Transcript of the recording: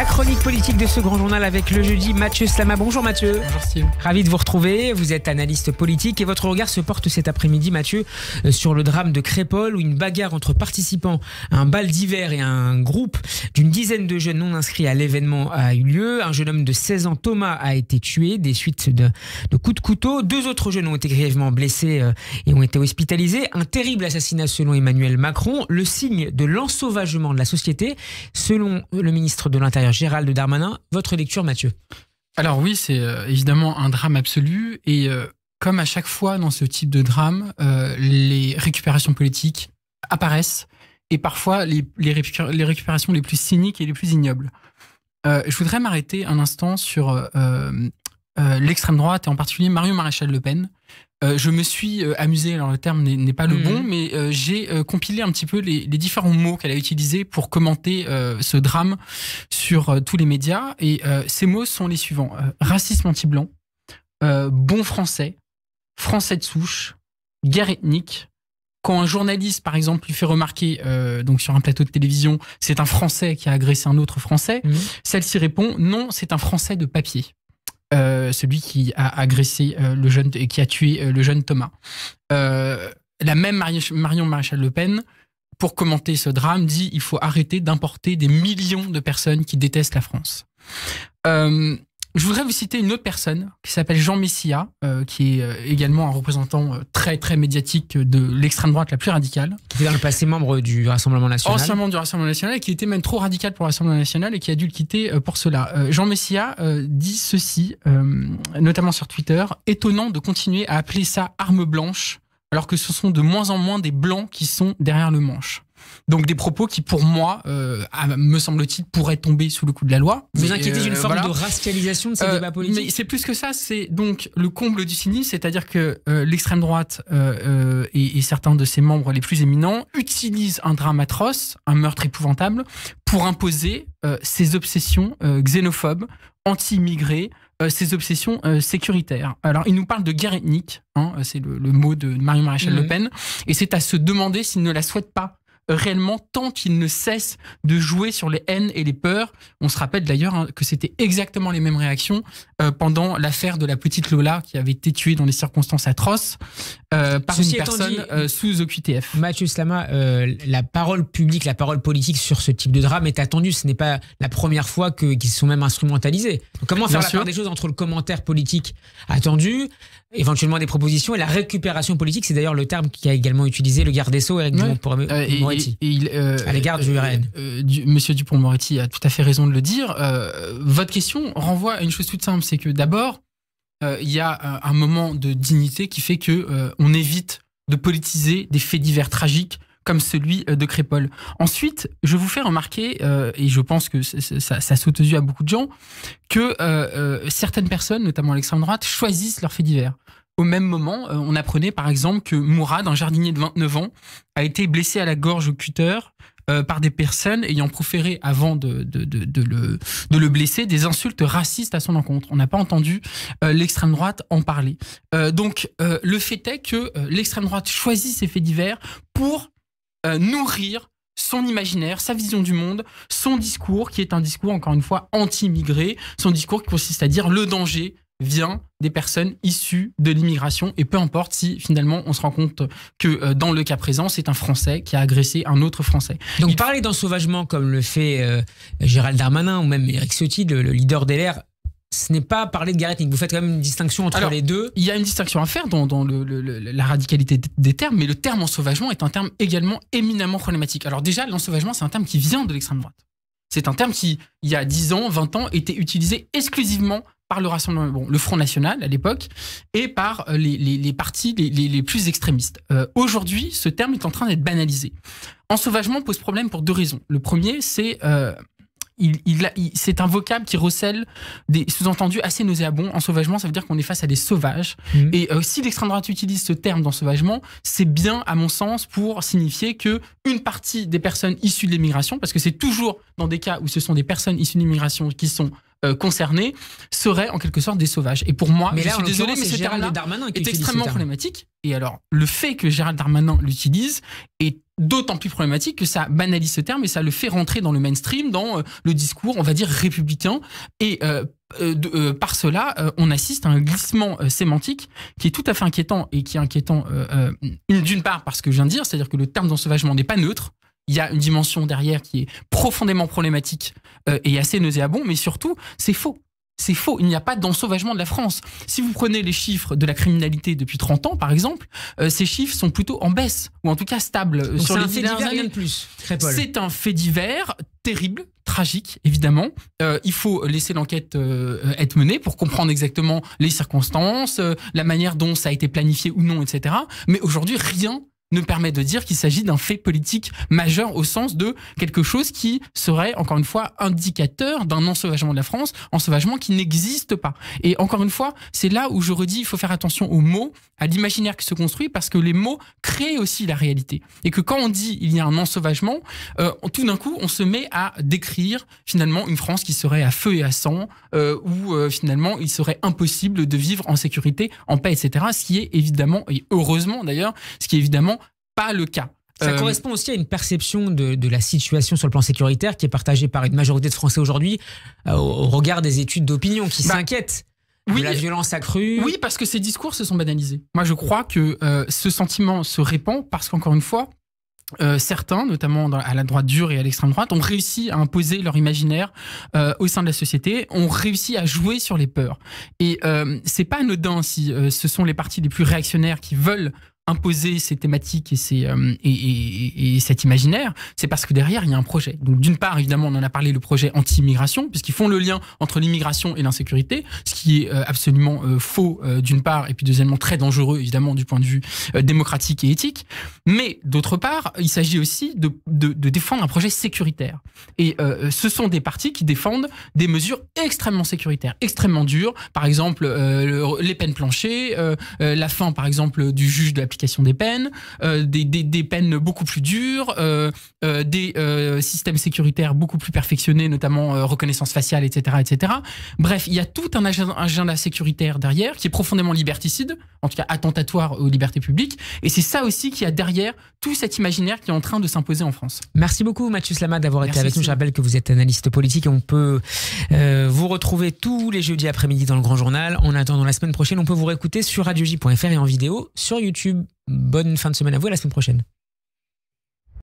La chronique politique de ce grand journal avec le jeudi Mathieu Slama. Bonjour Mathieu. Bonjour Steve. Ravi de vous retrouver. Vous êtes analyste politique et votre regard se porte cet après-midi, Mathieu, euh, sur le drame de Crépole où une bagarre entre participants à un bal d'hiver et un groupe d'une dizaine de jeunes non inscrits à l'événement a eu lieu. Un jeune homme de 16 ans, Thomas, a été tué des suites de, de coups de couteau. Deux autres jeunes ont été grièvement blessés euh, et ont été hospitalisés. Un terrible assassinat selon Emmanuel Macron, le signe de l'ensauvagement de la société. Selon le ministre de l'Intérieur, Gérald Darmanin. Votre lecture, Mathieu Alors oui, c'est euh, évidemment un drame absolu. Et euh, comme à chaque fois dans ce type de drame, euh, les récupérations politiques apparaissent et parfois les, récupérations les plus cyniques et les plus ignobles. je voudrais m'arrêter un instant sur l'extrême droite et en particulier Mario Maréchal Le Pen, euh, je me suis euh, amusé, alors le terme n'est pas le mm. bon, mais euh, j'ai compilé un petit peu les, différents mots qu'elle a utilisés pour commenter ce drame sur tous les médias. Et ces mots sont les suivants. racisme anti-blanc, bon français, français de souche, guerre ethnique, quand un journaliste, par exemple, lui fait remarquer, donc sur un plateau de télévision, c'est un Français qui a agressé un autre Français, mm. celle-ci répond non, c'est un Français de papier. Euh, celui qui a agressé euh, le jeune et qui a tué euh, le jeune Thomas. la même Marion Maréchal Le Pen pour commenter ce drame, dit il faut arrêter d'importer des millions de personnes qui détestent la France. Je voudrais vous citer une autre personne qui s'appelle Jean Messia, euh, qui est euh, également un représentant euh, très très médiatique de l'extrême droite la plus radicale. Qui était dans le passé membre du Rassemblement national. Ancien membre du Rassemblement national et qui était même trop radical pour le Rassemblement national et qui a dû le quitter pour cela. Jean Messia dit ceci, notamment sur Twitter, étonnant de continuer à appeler ça arme blanche alors que ce sont de moins en moins des blancs qui sont derrière le manche. Donc des propos qui, pour moi, euh, me semble-t-il, pourraient tomber sous le coup de la loi. Vous inquiétez d'une euh, forme de racialisation de ces euh, débats politiques c'est plus que ça, c'est donc le comble du cynisme, c'est-à-dire que l'extrême droite et, certains de ses membres les plus éminents utilisent un drame atroce, un meurtre épouvantable, pour imposer ses obsessions xénophobes, anti-immigrés, ses obsessions sécuritaires. Alors, il nous parle de guerre ethnique, hein, c'est le, mot de marie- Maréchal Le mmh. Pen, et c'est à se demander s'il ne la souhaite pas, réellement tant qu'il ne cesse de jouer sur les haines et les peurs. On se rappelle d'ailleurs hein, que c'était exactement les mêmes réactions euh, pendant l'affaire de la petite Lola qui avait été tuée dans des circonstances atroces euh, par une personne euh, sous OQTF. Mathieu Slama, la parole publique, la parole politique sur ce type de drame est attendue. Ce n'est pas la première fois qu'ils sont même instrumentalisés. comment faire la part des choses entre le commentaire politique attendu, éventuellement des propositions. Et la récupération politique, c'est d'ailleurs le terme qu'a également utilisé le garde des Sceaux, Eric ouais. Euh, moretti euh, à l'égard du RN. Euh, Monsieur Dupont-Moretti a tout à fait raison de le dire. votre question renvoie à une chose toute simple, c'est que d'abord, il y a un moment de dignité qui fait que on évite de politiser des faits divers tragiques comme celui euh, de Crépole. Ensuite, je vous fais remarquer, euh, et je pense que ça, saute aux yeux à beaucoup de gens, que euh, certaines personnes, notamment l'extrême droite, choisissent leurs faits divers. Au même moment, on apprenait par exemple que Mourad, un jardinier de 29 ans, a été blessé à la gorge au cutter par des personnes ayant proféré, avant de, le, blesser, des insultes racistes à son encontre. On n'a pas entendu l'extrême droite en parler. donc, le fait est que l'extrême droite choisit ses faits divers pour euh, nourrir son imaginaire, sa vision du monde, son discours, qui est un discours, encore une fois, anti-immigré, son discours qui consiste à dire le danger vient des personnes issues de l'immigration et peu importe si finalement on se rend compte que euh, dans le cas présent c'est un Français qui a agressé un autre Français. Donc parler d'ensauvagement comme le fait euh, Gérald Darmanin ou même Eric Ciotti, le, le leader des LR, ce n'est pas parler de Garrett Vous faites quand même une distinction entre les deux. Il y a une distinction à faire dans, le, la radicalité des termes, mais le terme ensauvagement est un terme également éminemment problématique. Alors déjà, l'ensauvagement, c'est un terme qui vient de l'extrême droite. C'est un terme qui, il y a 10 ans, 20 ans, était utilisé exclusivement par le Rassemblement, bon, le Front National à l'époque, et par euh, les, les partis les, plus extrémistes. Euh, aujourd'hui, ce terme est en train d'être banalisé. Ensauvagement pose problème pour deux raisons. Le premier, c'est euh, c'est un vocable qui recèle des sous-entendus assez nauséabonds. En sauvagement, ça veut dire qu'on est face à des sauvages. Mhm. Et euh, si l'extrême droite utilise ce terme d'ensauvagement, sauvagement, c'est bien, à mon sens, pour signifier que une partie des personnes issues de l'immigration, parce que c'est toujours dans des cas où ce sont des personnes issues de l'immigration qui sont euh, concernés seraient en quelque sorte des sauvages. Et pour moi, mais je suis désolé, mais ce terme-là est extrêmement problématique. Et alors, le fait que Gérald Darmanin l'utilise est d'autant plus problématique que ça banalise ce terme et ça le fait rentrer dans le mainstream, dans euh, le discours, on va dire, républicain. Et euh, par cela, on assiste à un glissement sémantique qui est tout à fait inquiétant et qui est inquiétant d'une part parce que je viens de dire, c'est-à-dire que le terme d'ensauvagement n'est pas neutre il y a une dimension derrière qui est profondément problématique euh, et assez nauséabond, mais surtout, c'est faux. C'est faux, il n'y a pas d'ensauvagement de la France. Si vous prenez les chiffres de la criminalité depuis 30 ans, par exemple, euh, ces chiffres sont plutôt en baisse, ou en tout cas stables. sur les C'est un fait divers terrible, tragique, évidemment. Euh, il faut laisser l'enquête être menée pour comprendre exactement les circonstances, la manière dont ça a été planifié ou non, etc. Mais aujourd'hui, rien ne permet de dire qu'il s'agit d'un fait politique majeur au sens de quelque chose qui serait, encore une fois, indicateur d'un ensauvagement de la France, ensauvagement qui n'existe pas. Et encore une fois, c'est là où je redis, il faut faire attention aux mots, à l'imaginaire qui se construit, parce que les mots créent aussi la réalité. Et que quand on dit il y a un ensauvagement, euh, tout d'un coup, on se met à décrire finalement une France qui serait à feu et à sang, euh, où euh, finalement il serait impossible de vivre en sécurité, en paix, etc. Ce qui est évidemment, et heureusement d'ailleurs, ce qui est évidemment pas le cas. Ça euh, correspond aussi à une perception de, la situation sur le plan sécuritaire qui est partagée par une majorité de Français aujourd'hui euh, au regard des études d'opinion qui bah, s'inquiètent de la violence accrue. Oui, parce que ces discours se sont banalisés. Moi, je crois que euh, ce sentiment se répand parce qu'encore une fois, certains, notamment à la droite dure et à l'extrême droite, ont réussi à imposer leur imaginaire au sein de la société, ont réussi à jouer sur les peurs. Et c'est pas anodin si ce sont les partis les plus réactionnaires qui veulent imposer ces thématiques et, ces, euh, et, et, cet imaginaire, c'est parce que derrière, il y a un projet. Donc, d'une part, évidemment, on en a parlé, le projet anti-immigration, puisqu'ils font le lien entre l'immigration et l'insécurité, ce qui est euh, absolument euh, faux, d'une part, et puis deuxièmement, très dangereux, évidemment, du point de vue démocratique et éthique. Mais, d'autre part, il s'agit aussi de, de, défendre un projet sécuritaire. Et ce sont des partis qui défendent des mesures extrêmement sécuritaires, extrêmement dures, par exemple, les peines planchées, la fin, par exemple, du juge de l'application des peines, euh, des, peines beaucoup plus dures, euh, euh, des systèmes sécuritaires beaucoup plus perfectionnés, notamment reconnaissance faciale, etc., etc. Bref, il y a tout un agenda sécuritaire derrière qui est profondément liberticide, en tout cas attentatoire aux libertés publiques. Et c'est ça aussi qui a derrière tout cet imaginaire qui est en train de s'imposer en France. Merci beaucoup Mathieu Slama d'avoir été avec nous. Je rappelle que vous êtes analyste politique et on peut vous retrouver tous les jeudis après-midi dans le Grand Journal. En attendant la semaine prochaine, on peut vous réécouter sur radioj.fr et en vidéo sur YouTube bonne fin de semaine à vous et à la semaine prochaine.